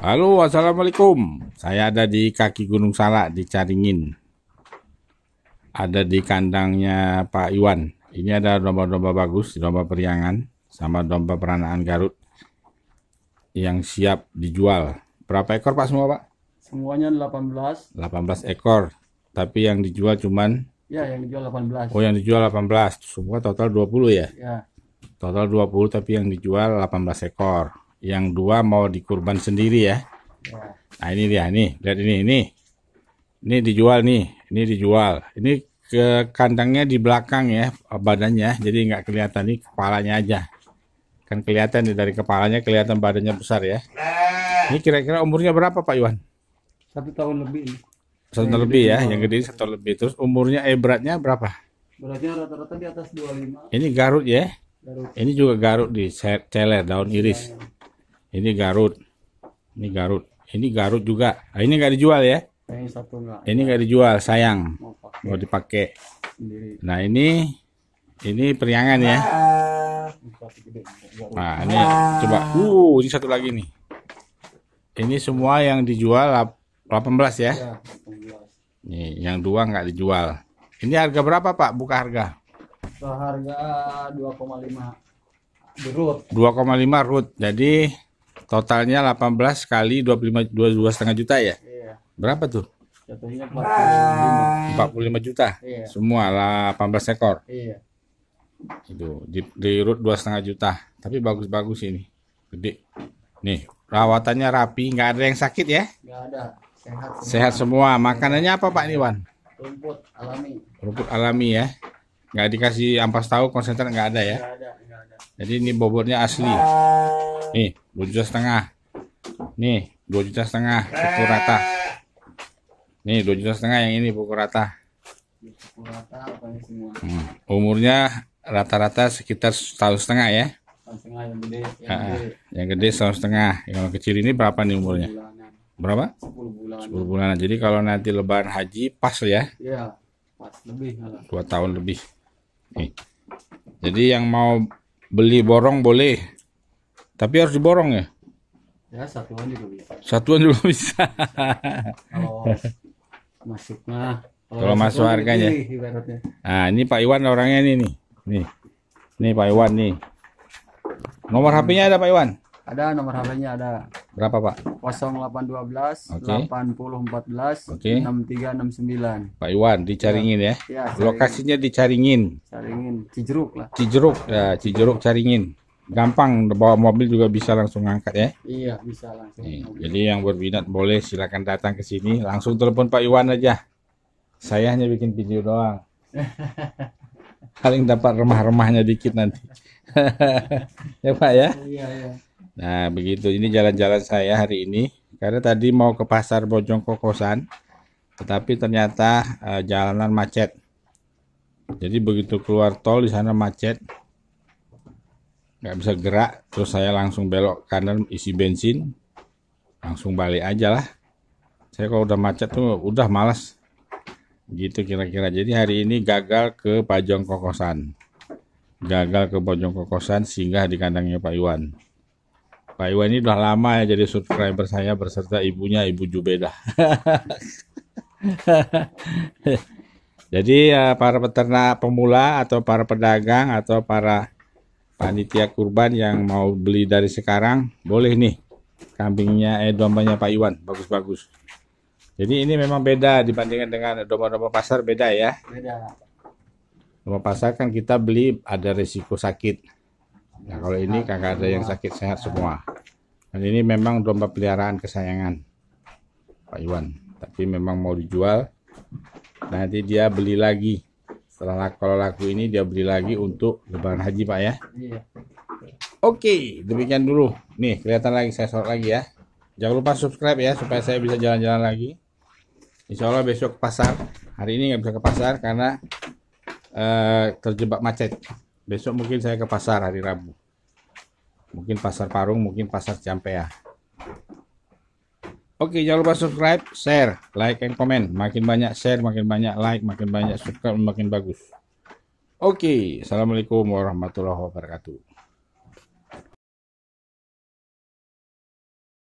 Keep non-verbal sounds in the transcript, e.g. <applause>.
Halo, assalamualaikum. Saya ada di kaki Gunung Salak di Caringin. Ada di kandangnya Pak Iwan. Ini ada domba-domba bagus, domba periangan sama domba peranaan Garut yang siap dijual. Berapa ekor Pak semua Pak? Semuanya 18. 18 ekor. Tapi yang dijual cuman Ya, yang dijual 18. Oh, yang dijual 18. Semua total 20 ya? Ya. Total 20 tapi yang dijual 18 ekor yang dua mau dikurban sendiri ya. ya. Nah ini dia nih, lihat ini ini. Ini dijual nih, ini dijual. Ini ke kandangnya di belakang ya badannya, jadi nggak kelihatan nih kepalanya aja. Kan kelihatan nih dari kepalanya kelihatan badannya besar ya. Nah. Ini kira-kira umurnya berapa Pak Iwan? Satu tahun lebih. Satu tahun lebih ya, yang gede satu tahun lebih. Terus umurnya eh beratnya berapa? Beratnya rata-rata di atas 25. Ini Garut ya? Garut. Ini juga Garut di celer daun iris. Ya, ya. Ini Garut. Ini Garut. Ini Garut juga. Nah, ini nggak dijual ya? Ini satu enggak. Ini enggak. dijual, sayang. Mau, Mau dipakai. Sendiri. Nah ini, ini periangan ya. Nah ini ah. coba. Uh, ini satu lagi nih. Ini semua yang dijual 18 ya? ya 18. Nih, yang dua nggak dijual. Ini harga berapa Pak? Buka harga. Harga 2,5 root. 2,5 root. Jadi Totalnya 18 kali 25 22 setengah juta ya? Iya. Berapa tuh? Jatuhnya 45. 45 juta. Iya. Semua lah 18 ekor. Iya. Itu di, di root dua setengah juta. Tapi bagus-bagus ini. Gede. Nih, rawatannya rapi, nggak ada yang sakit ya? Nggak ada. Sehat semua. Sehat semua. Makanannya apa Pak Niwan? Rumput alami. Rumput alami ya. Nggak dikasih ampas tahu konsentrat nggak ada ya? Nggak ada, nggak ada. Jadi ini bobornya asli. Bye. Ah nih dua juta setengah nih dua juta setengah pukul rata nih dua juta setengah yang ini pukul rata hmm. umurnya rata-rata sekitar setahun setengah ya setengah yang gede yang, gede. setengah yang kecil ini berapa nih umurnya berapa 10 bulan 10 bulanan jadi kalau nanti lebaran haji pas ya iya pas lebih dua tahun lebih nih jadi yang mau beli borong boleh tapi harus diborong ya? Ya satuan juga bisa. Satuan juga bisa. <laughs> kalau masuk nah kalau masuk harganya. Ini, nah ini Pak Iwan orangnya ini nih. Nih. Nih Pak Iwan nih. Nomor HP-nya hmm. ada Pak Iwan? Ada nomor HP-nya ada. Berapa Pak? 0812 okay. 8014 okay. 6369. Pak Iwan dicaringin ya. ya. ya Lokasinya dicaringin. Caringin, Cijeruk lah. Cijeruk ya, Cijeruk Caringin gampang bawa mobil juga bisa langsung angkat ya iya bisa langsung Nih, jadi yang berminat boleh silahkan datang ke sini langsung telepon Pak Iwan aja saya hanya bikin video doang <laughs> paling dapat remah-remahnya dikit nanti <laughs> ya Pak ya iya, iya. nah begitu ini jalan-jalan saya hari ini karena tadi mau ke pasar Bojong Kokosan tetapi ternyata uh, jalanan macet jadi begitu keluar tol di sana macet nggak bisa gerak terus saya langsung belok kanan isi bensin langsung balik aja lah saya kalau udah macet tuh udah malas gitu kira-kira jadi hari ini gagal ke Pajong Kokosan gagal ke Pajong Kokosan singgah di kandangnya Pak Iwan Pak Iwan ini udah lama ya jadi subscriber saya berserta ibunya Ibu Jubeda <laughs> Jadi eh, para peternak pemula atau para pedagang atau para panitia kurban yang mau beli dari sekarang boleh nih kambingnya eh dombanya Pak Iwan bagus-bagus jadi ini memang beda dibandingkan dengan domba-domba pasar beda ya beda domba pasar kan kita beli ada risiko sakit nah kalau ini kakak ada yang sakit sehat semua dan ini memang domba peliharaan kesayangan Pak Iwan tapi memang mau dijual nanti dia beli lagi setelah kalau laku ini dia beli lagi untuk lebaran haji Pak ya. Iya. Oke, demikian dulu. Nih, kelihatan lagi saya sorot lagi ya. Jangan lupa subscribe ya supaya saya bisa jalan-jalan lagi. Insya Allah besok ke pasar. Hari ini nggak bisa ke pasar karena uh, terjebak macet. Besok mungkin saya ke pasar hari Rabu. Mungkin pasar Parung, mungkin pasar Ciampea. Oke, jangan lupa subscribe, share, like, and comment. Makin banyak share, makin banyak like, makin banyak subscribe, makin bagus. Oke, Assalamualaikum warahmatullahi wabarakatuh.